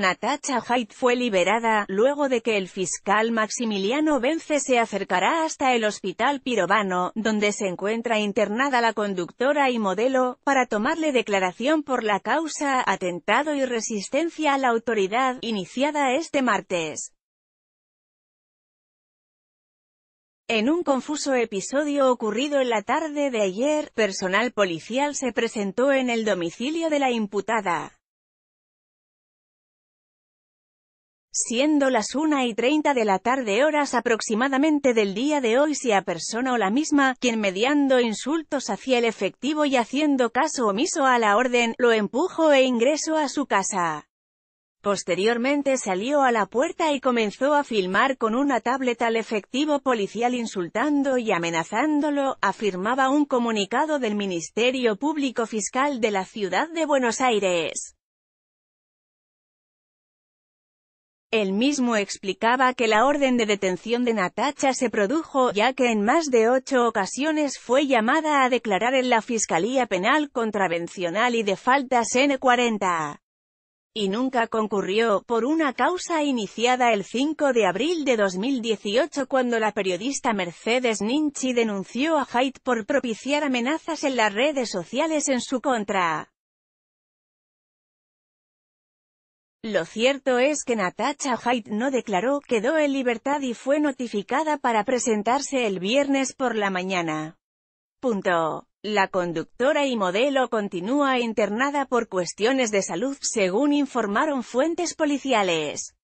Natacha Haidt fue liberada, luego de que el fiscal Maximiliano Vence se acercará hasta el hospital pirovano, donde se encuentra internada la conductora y modelo, para tomarle declaración por la causa atentado y resistencia a la autoridad, iniciada este martes. En un confuso episodio ocurrido en la tarde de ayer, personal policial se presentó en el domicilio de la imputada. siendo las 1 y 30 de la tarde horas aproximadamente del día de hoy si a persona o la misma, quien mediando insultos hacia el efectivo y haciendo caso omiso a la orden, lo empujó e ingresó a su casa. Posteriormente salió a la puerta y comenzó a filmar con una tableta al efectivo policial insultando y amenazándolo, afirmaba un comunicado del Ministerio Público Fiscal de la Ciudad de Buenos Aires. Él mismo explicaba que la orden de detención de Natacha se produjo ya que en más de ocho ocasiones fue llamada a declarar en la Fiscalía Penal Contravencional y de Faltas N40 y nunca concurrió, por una causa iniciada el 5 de abril de 2018 cuando la periodista Mercedes Ninchi denunció a Haidt por propiciar amenazas en las redes sociales en su contra. Lo cierto es que Natacha Hyde no declaró, quedó en libertad y fue notificada para presentarse el viernes por la mañana. Punto. La conductora y modelo continúa internada por cuestiones de salud, según informaron fuentes policiales.